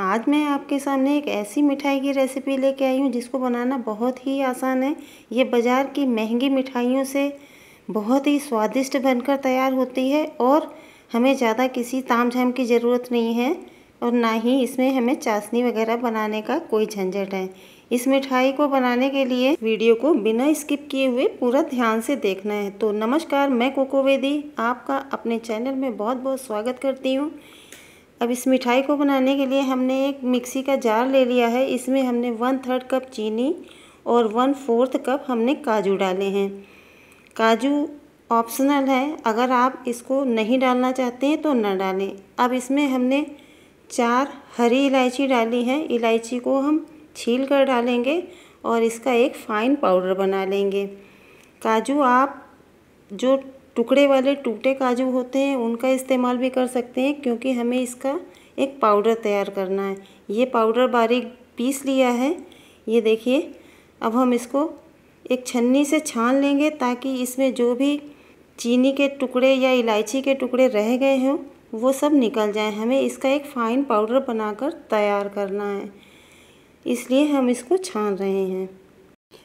आज मैं आपके सामने एक ऐसी मिठाई की रेसिपी लेके आई हूँ जिसको बनाना बहुत ही आसान है ये बाज़ार की महंगी मिठाइयों से बहुत ही स्वादिष्ट बनकर तैयार होती है और हमें ज़्यादा किसी ताम झाम की ज़रूरत नहीं है और ना ही इसमें हमें चाशनी वगैरह बनाने का कोई झंझट है इस मिठाई को बनाने के लिए वीडियो को बिना स्किप किए हुए पूरा ध्यान से देखना है तो नमस्कार मैं कोकोवेदी आपका अपने चैनल में बहुत बहुत स्वागत करती हूँ अब इस मिठाई को बनाने के लिए हमने एक मिक्सी का जार ले लिया है इसमें हमने वन थर्ड कप चीनी और वन फोर्थ कप हमने काजू डाले हैं काजू ऑप्शनल है अगर आप इसको नहीं डालना चाहते हैं तो न डालें अब इसमें हमने चार हरी इलायची डाली है इलायची को हम छील कर डालेंगे और इसका एक फ़ाइन पाउडर बना लेंगे काजू आप जो टुकड़े वाले टूटे काजू होते हैं उनका इस्तेमाल भी कर सकते हैं क्योंकि हमें इसका एक पाउडर तैयार करना है ये पाउडर बारीक पीस लिया है ये देखिए अब हम इसको एक छन्नी से छान लेंगे ताकि इसमें जो भी चीनी के टुकड़े या इलायची के टुकड़े रह गए हों वो सब निकल जाए हमें इसका एक फ़ाइन पाउडर बनाकर तैयार करना है इसलिए हम इसको छान रहे हैं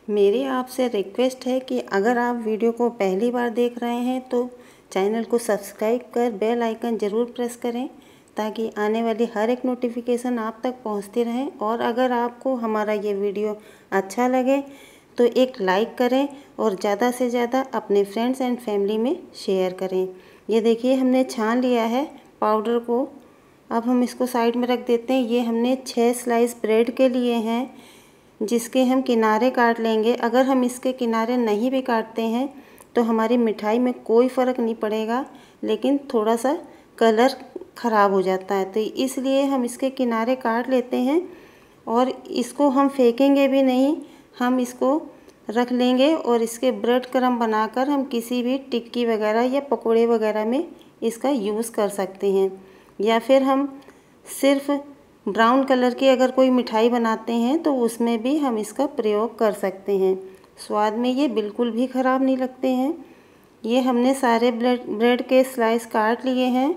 मेरी आपसे रिक्वेस्ट है कि अगर आप वीडियो को पहली बार देख रहे हैं तो चैनल को सब्सक्राइब कर बेल आइकन ज़रूर प्रेस करें ताकि आने वाली हर एक नोटिफिकेशन आप तक पहुंचती रहे और अगर आपको हमारा ये वीडियो अच्छा लगे तो एक लाइक करें और ज़्यादा से ज़्यादा अपने फ्रेंड्स एंड फैमिली में शेयर करें ये देखिए हमने छान लिया है पाउडर को अब हम इसको साइड में रख देते हैं ये हमने छः स्लाइस ब्रेड के लिए हैं जिसके हम किनारे काट लेंगे अगर हम इसके किनारे नहीं भी काटते हैं तो हमारी मिठाई में कोई फ़र्क नहीं पड़ेगा लेकिन थोड़ा सा कलर ख़राब हो जाता है तो इसलिए हम इसके किनारे काट लेते हैं और इसको हम फेंकेंगे भी नहीं हम इसको रख लेंगे और इसके ब्रेड क्रम बनाकर हम किसी भी टिक्की वगैरह या पकोड़े वगैरह में इसका यूज़ कर सकते हैं या फिर हम सिर्फ़ ब्राउन कलर की अगर कोई मिठाई बनाते हैं तो उसमें भी हम इसका प्रयोग कर सकते हैं स्वाद में ये बिल्कुल भी ख़राब नहीं लगते हैं ये हमने सारे ब्रेड ब्रेड के स्लाइस काट लिए हैं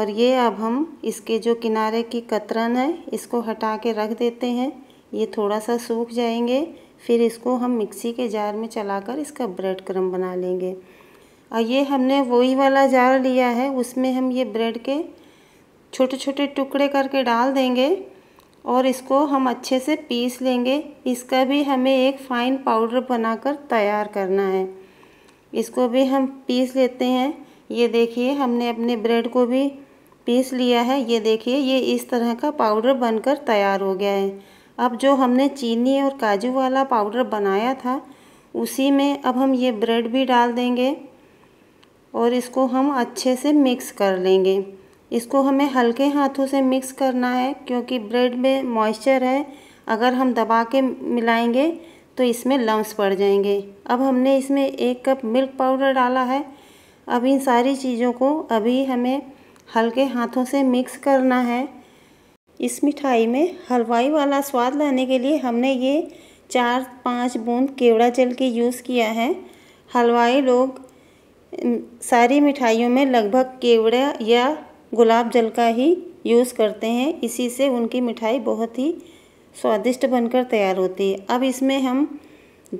और ये अब हम इसके जो किनारे की कतरन है इसको हटा के रख देते हैं ये थोड़ा सा सूख जाएंगे फिर इसको हम मिक्सी के जार में चलाकर इसका ब्रेड क्रम बना लेंगे और ये हमने वही वाला जार लिया है उसमें हम ये ब्रेड के छोटे छोटे टुकड़े करके डाल देंगे और इसको हम अच्छे से पीस लेंगे इसका भी हमें एक फ़ाइन पाउडर बनाकर तैयार करना है इसको भी हम पीस लेते हैं ये देखिए हमने अपने ब्रेड को भी पीस लिया है ये देखिए ये इस तरह का पाउडर बनकर तैयार हो गया है अब जो हमने चीनी और काजू वाला पाउडर बनाया था उसी में अब हम ये ब्रेड भी डाल देंगे और इसको हम अच्छे से मिक्स कर लेंगे इसको हमें हल्के हाथों से मिक्स करना है क्योंकि ब्रेड में मॉइस्चर है अगर हम दबा के मिलाएंगे तो इसमें लम्स पड़ जाएंगे अब हमने इसमें एक कप मिल्क पाउडर डाला है अब इन सारी चीज़ों को अभी हमें हल्के हाथों से मिक्स करना है इस मिठाई में हलवाई वाला स्वाद लाने के लिए हमने ये चार पाँच बूंद केवड़ा जल के यूज़ किया है हलवाई लोग सारी मिठाइयों में लगभग केवड़ा या गुलाब जल का ही यूज़ करते हैं इसी से उनकी मिठाई बहुत ही स्वादिष्ट बनकर तैयार होती है अब इसमें हम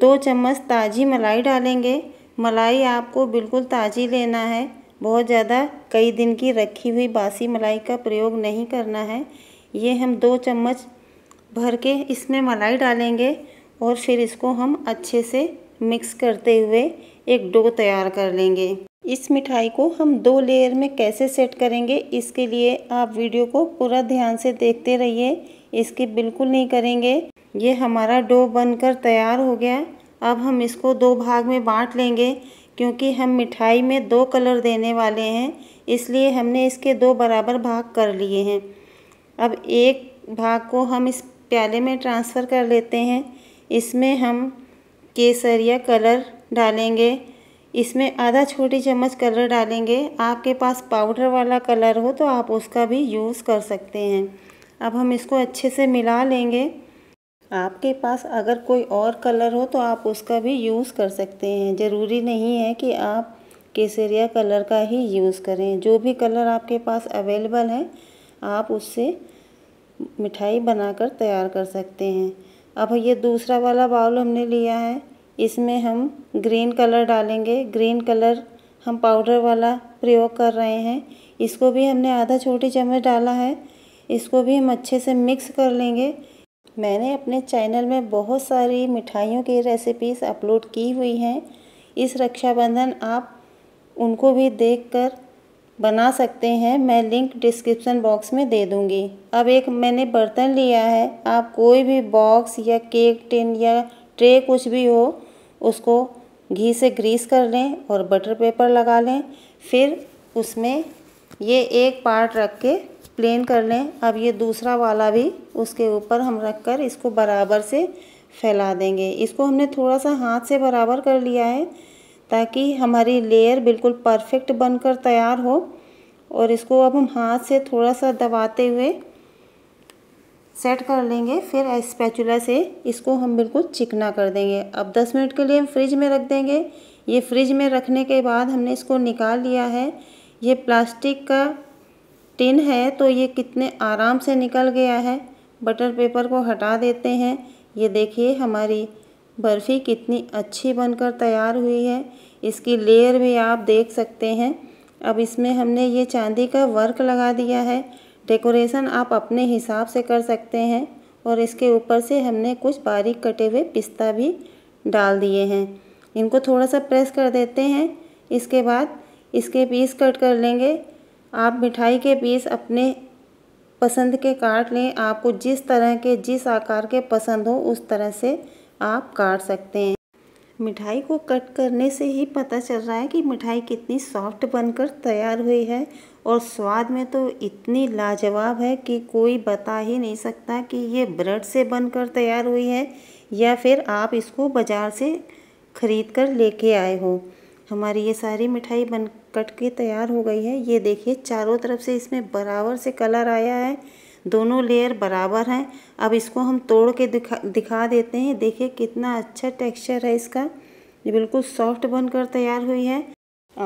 दो चम्मच ताज़ी मलाई डालेंगे मलाई आपको बिल्कुल ताज़ी लेना है बहुत ज़्यादा कई दिन की रखी हुई बासी मलाई का प्रयोग नहीं करना है ये हम दो चम्मच भर के इसमें मलाई डालेंगे और फिर इसको हम अच्छे से मिक्स करते हुए एक डो तैयार कर लेंगे इस मिठाई को हम दो लेयर में कैसे सेट करेंगे इसके लिए आप वीडियो को पूरा ध्यान से देखते रहिए इसके बिल्कुल नहीं करेंगे ये हमारा डो बनकर तैयार हो गया अब हम इसको दो भाग में बांट लेंगे क्योंकि हम मिठाई में दो कलर देने वाले हैं इसलिए हमने इसके दो बराबर भाग कर लिए हैं अब एक भाग को हम इस प्याले में ट्रांसफ़र कर लेते हैं इसमें हम केसरिया कलर डालेंगे इसमें आधा छोटी चम्मच कलर डालेंगे आपके पास पाउडर वाला कलर हो तो आप उसका भी यूज़ कर सकते हैं अब हम इसको अच्छे से मिला लेंगे आपके पास अगर कोई और कलर हो तो आप उसका भी यूज़ कर सकते हैं ज़रूरी नहीं है कि आप केसरिया कलर का ही यूज़ करें जो भी कलर आपके पास अवेलेबल है आप उससे मिठाई बनाकर तैयार कर सकते हैं अब ये दूसरा वाला बाउल हमने लिया है इसमें हम ग्रीन कलर डालेंगे ग्रीन कलर हम पाउडर वाला प्रयोग कर रहे हैं इसको भी हमने आधा छोटी चम्मच डाला है इसको भी हम अच्छे से मिक्स कर लेंगे मैंने अपने चैनल में बहुत सारी मिठाइयों की रेसिपीज़ अपलोड की हुई हैं इस रक्षाबंधन आप उनको भी देखकर बना सकते हैं मैं लिंक डिस्क्रिप्शन बॉक्स में दे दूंगी अब एक मैंने बर्तन लिया है आप कोई भी बॉक्स या केक टिन या ट्रे कुछ भी हो उसको घी से ग्रीस कर लें और बटर पेपर लगा लें फिर उसमें ये एक पार्ट रख के प्लेन कर लें अब ये दूसरा वाला भी उसके ऊपर हम रख कर इसको बराबर से फैला देंगे इसको हमने थोड़ा सा हाथ से बराबर कर लिया है ताकि हमारी लेयर बिल्कुल परफेक्ट बनकर तैयार हो और इसको अब हम हाथ से थोड़ा सा दबाते हुए सेट कर लेंगे फिर स्पैचुला से इसको हम बिल्कुल चिकना कर देंगे अब दस मिनट के लिए हम फ्रिज में रख देंगे ये फ्रिज में रखने के बाद हमने इसको निकाल लिया है ये प्लास्टिक का टिन है तो ये कितने आराम से निकल गया है बटर पेपर को हटा देते हैं ये देखिए हमारी बर्फ़ी कितनी अच्छी बनकर तैयार हुई है इसकी लेयर भी आप देख सकते हैं अब इसमें हमने ये चांदी का वर्क लगा दिया है डेकोरेशन आप अपने हिसाब से कर सकते हैं और इसके ऊपर से हमने कुछ बारीक कटे हुए पिस्ता भी डाल दिए हैं इनको थोड़ा सा प्रेस कर देते हैं इसके बाद इसके पीस कट कर लेंगे आप मिठाई के पीस अपने पसंद के काट लें आपको जिस तरह के जिस आकार के पसंद हो उस तरह से आप काट सकते हैं मिठाई को कट करने से ही पता चल रहा है कि मिठाई कितनी सॉफ्ट बनकर तैयार हुई है और स्वाद में तो इतनी लाजवाब है कि कोई बता ही नहीं सकता कि ये ब्रेड से बनकर तैयार हुई है या फिर आप इसको बाज़ार से ख़रीद कर लेके आए हो हमारी ये सारी मिठाई बन कट के तैयार हो गई है ये देखिए चारों तरफ से इसमें बराबर से कलर आया है दोनों लेयर बराबर हैं अब इसको हम तोड़ के दिखा दिखा देते हैं देखिए कितना अच्छा टेक्सचर है इसका ये बिल्कुल सॉफ्ट बनकर तैयार हुई है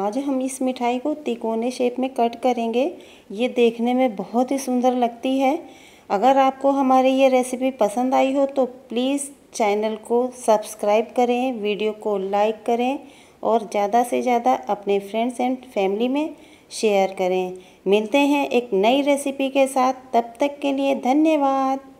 आज हम इस मिठाई को तिकोने शेप में कट करेंगे ये देखने में बहुत ही सुंदर लगती है अगर आपको हमारी ये रेसिपी पसंद आई हो तो प्लीज़ चैनल को सब्सक्राइब करें वीडियो को लाइक करें और ज़्यादा से ज़्यादा अपने फ्रेंड्स एंड फैमिली में शेयर करें मिलते हैं एक नई रेसिपी के साथ तब तक के लिए धन्यवाद